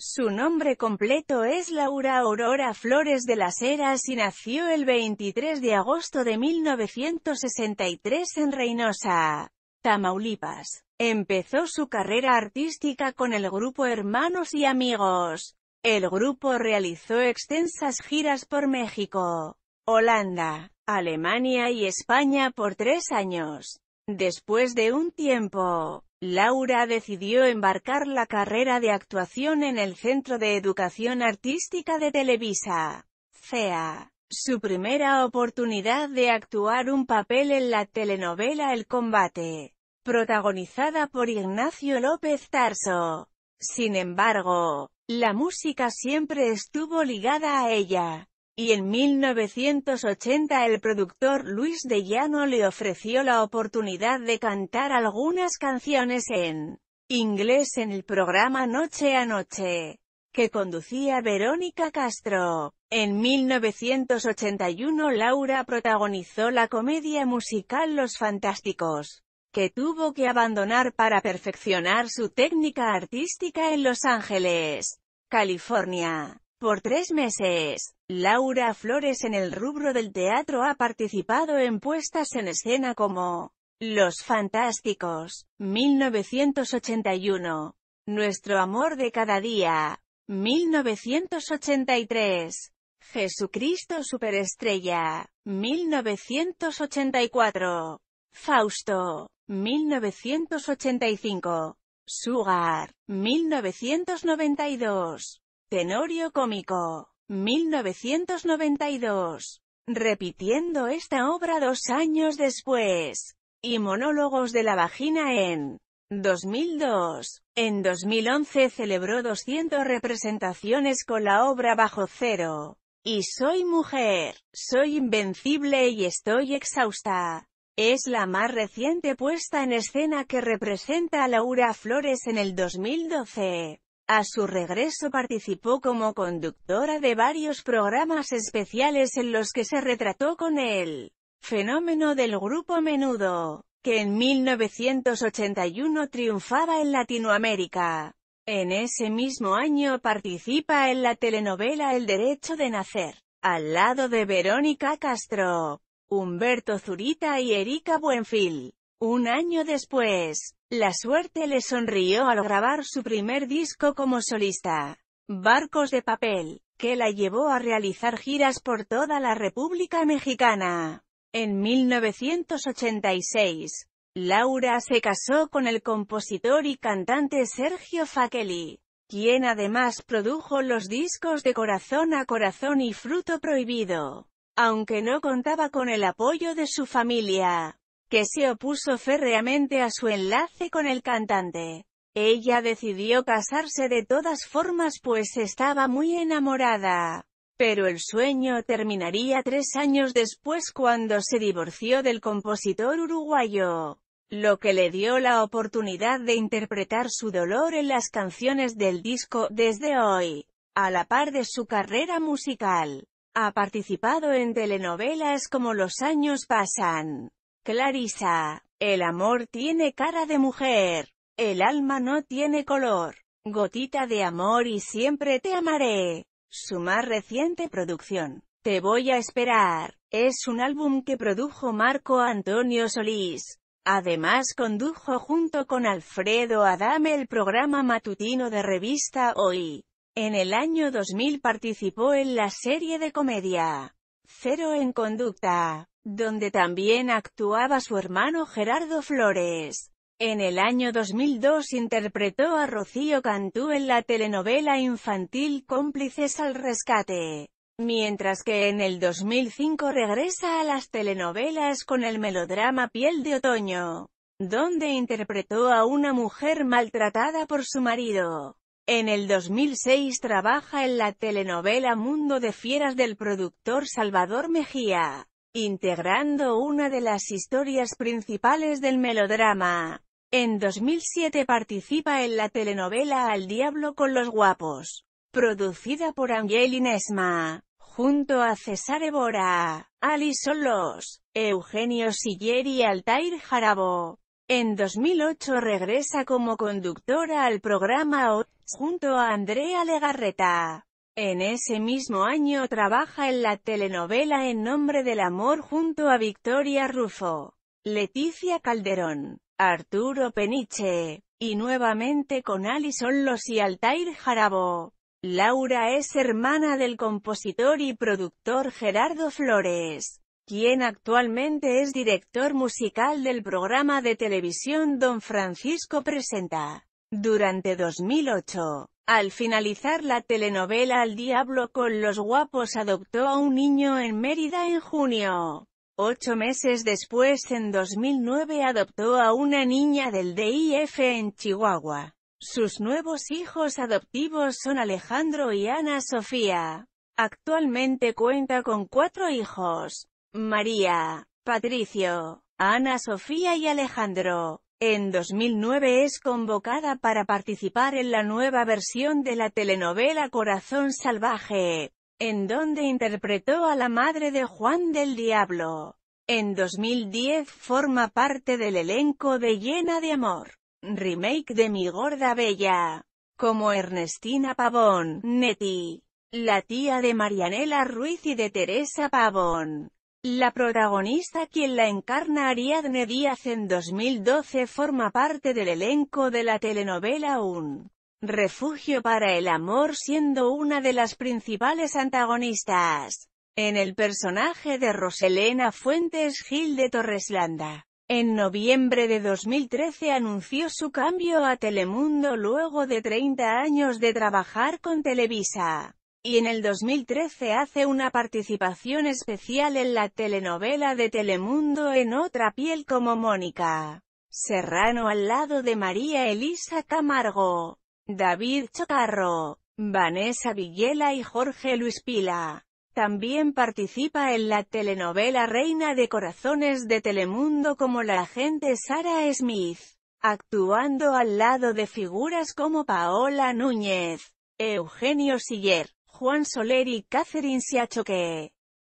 Su nombre completo es Laura Aurora Flores de las Heras y nació el 23 de agosto de 1963 en Reynosa, Tamaulipas. Empezó su carrera artística con el grupo Hermanos y Amigos. El grupo realizó extensas giras por México, Holanda, Alemania y España por tres años. Después de un tiempo, Laura decidió embarcar la carrera de actuación en el Centro de Educación Artística de Televisa, CEA. Su primera oportunidad de actuar un papel en la telenovela El Combate, protagonizada por Ignacio López Tarso. Sin embargo, la música siempre estuvo ligada a ella y en 1980 el productor Luis de Llano le ofreció la oportunidad de cantar algunas canciones en inglés en el programa Noche a Noche, que conducía Verónica Castro. En 1981 Laura protagonizó la comedia musical Los Fantásticos, que tuvo que abandonar para perfeccionar su técnica artística en Los Ángeles, California. Por tres meses, Laura Flores en el rubro del teatro ha participado en puestas en escena como Los Fantásticos, 1981, Nuestro Amor de Cada Día, 1983, Jesucristo Superestrella, 1984, Fausto, 1985, Sugar, 1992. Tenorio Cómico, 1992. Repitiendo esta obra dos años después. Y Monólogos de la Vagina en 2002. En 2011 celebró 200 representaciones con la obra Bajo Cero. Y soy mujer, soy invencible y estoy exhausta. Es la más reciente puesta en escena que representa a Laura Flores en el 2012. A su regreso participó como conductora de varios programas especiales en los que se retrató con el fenómeno del grupo Menudo, que en 1981 triunfaba en Latinoamérica. En ese mismo año participa en la telenovela El Derecho de Nacer, al lado de Verónica Castro, Humberto Zurita y Erika Buenfil. Un año después, la suerte le sonrió al grabar su primer disco como solista, Barcos de Papel, que la llevó a realizar giras por toda la República Mexicana. En 1986, Laura se casó con el compositor y cantante Sergio Fakeli, quien además produjo los discos de Corazón a Corazón y Fruto Prohibido, aunque no contaba con el apoyo de su familia que se opuso férreamente a su enlace con el cantante. Ella decidió casarse de todas formas pues estaba muy enamorada. Pero el sueño terminaría tres años después cuando se divorció del compositor uruguayo, lo que le dio la oportunidad de interpretar su dolor en las canciones del disco Desde Hoy, a la par de su carrera musical. Ha participado en telenovelas como Los años pasan. Clarisa. El amor tiene cara de mujer. El alma no tiene color. Gotita de amor y siempre te amaré. Su más reciente producción. Te voy a esperar. Es un álbum que produjo Marco Antonio Solís. Además condujo junto con Alfredo Adame el programa matutino de revista Hoy. En el año 2000 participó en la serie de comedia Cero en Conducta donde también actuaba su hermano Gerardo Flores. En el año 2002 interpretó a Rocío Cantú en la telenovela infantil Cómplices al Rescate, mientras que en el 2005 regresa a las telenovelas con el melodrama Piel de Otoño, donde interpretó a una mujer maltratada por su marido. En el 2006 trabaja en la telenovela Mundo de Fieras del productor Salvador Mejía integrando una de las historias principales del melodrama. En 2007 participa en la telenovela Al Diablo con los Guapos, producida por Angel Inesma, junto a César Evora, Ali Solos, Eugenio Siller y Altair Jarabo. En 2008 regresa como conductora al programa O, junto a Andrea Legarreta. En ese mismo año trabaja en la telenovela En nombre del amor junto a Victoria Rufo, Leticia Calderón, Arturo Peniche, y nuevamente con Alison Los y Altair Jarabo. Laura es hermana del compositor y productor Gerardo Flores, quien actualmente es director musical del programa de televisión Don Francisco Presenta. Durante 2008, al finalizar la telenovela Al Diablo con los Guapos adoptó a un niño en Mérida en junio. Ocho meses después, en 2009, adoptó a una niña del DIF en Chihuahua. Sus nuevos hijos adoptivos son Alejandro y Ana Sofía. Actualmente cuenta con cuatro hijos, María, Patricio, Ana Sofía y Alejandro. En 2009 es convocada para participar en la nueva versión de la telenovela Corazón Salvaje, en donde interpretó a la madre de Juan del Diablo. En 2010 forma parte del elenco de Llena de Amor, remake de Mi Gorda Bella, como Ernestina Pavón, Neti, la tía de Marianela Ruiz y de Teresa Pavón. La protagonista quien la encarna Ariadne Díaz en 2012 forma parte del elenco de la telenovela Un refugio para el amor siendo una de las principales antagonistas. En el personaje de Roselena Fuentes Gil de Torreslanda. En noviembre de 2013 anunció su cambio a Telemundo luego de 30 años de trabajar con Televisa y en el 2013 hace una participación especial en la telenovela de Telemundo En otra piel como Mónica Serrano al lado de María Elisa Camargo, David Chocarro, Vanessa Villela y Jorge Luis Pila. También participa en la telenovela Reina de Corazones de Telemundo como la agente Sara Smith, actuando al lado de figuras como Paola Núñez, Eugenio Siller, Juan Soler y Catherine Siachoque.